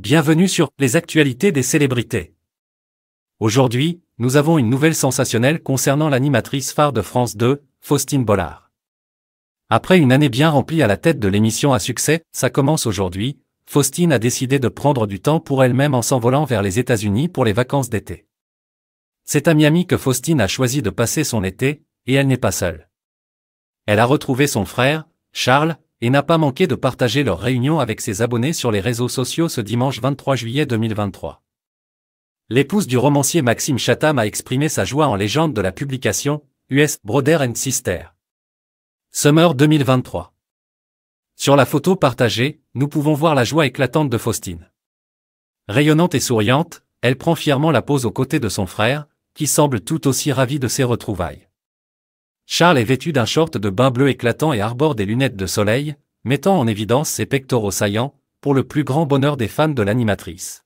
Bienvenue sur Les actualités des célébrités. Aujourd'hui, nous avons une nouvelle sensationnelle concernant l'animatrice phare de France 2, Faustine Bollard. Après une année bien remplie à la tête de l'émission à succès, ça commence aujourd'hui, Faustine a décidé de prendre du temps pour elle-même en s'envolant vers les États-Unis pour les vacances d'été. C'est à Miami que Faustine a choisi de passer son été, et elle n'est pas seule. Elle a retrouvé son frère, Charles, et n'a pas manqué de partager leur réunion avec ses abonnés sur les réseaux sociaux ce dimanche 23 juillet 2023. L'épouse du romancier Maxime Chatham a exprimé sa joie en légende de la publication US Brother and Sister. Summer 2023. Sur la photo partagée, nous pouvons voir la joie éclatante de Faustine. Rayonnante et souriante, elle prend fièrement la pose aux côtés de son frère, qui semble tout aussi ravi de ses retrouvailles. Charles est vêtu d'un short de bain bleu éclatant et arbore des lunettes de soleil, mettant en évidence ses pectoraux saillants, pour le plus grand bonheur des fans de l'animatrice.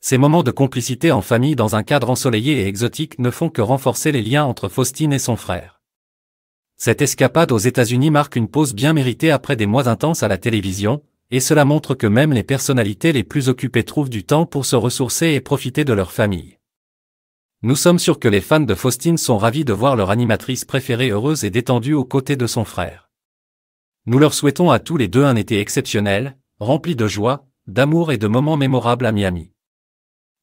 Ces moments de complicité en famille dans un cadre ensoleillé et exotique ne font que renforcer les liens entre Faustine et son frère. Cette escapade aux États-Unis marque une pause bien méritée après des mois intenses à la télévision, et cela montre que même les personnalités les plus occupées trouvent du temps pour se ressourcer et profiter de leur famille. Nous sommes sûrs que les fans de Faustine sont ravis de voir leur animatrice préférée heureuse et détendue aux côtés de son frère. Nous leur souhaitons à tous les deux un été exceptionnel, rempli de joie, d'amour et de moments mémorables à Miami.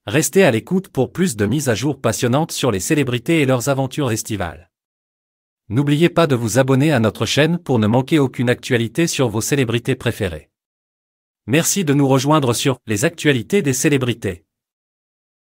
Restez à l'écoute pour plus de mises à jour passionnantes sur les célébrités et leurs aventures estivales. N'oubliez pas de vous abonner à notre chaîne pour ne manquer aucune actualité sur vos célébrités préférées. Merci de nous rejoindre sur Les actualités des célébrités.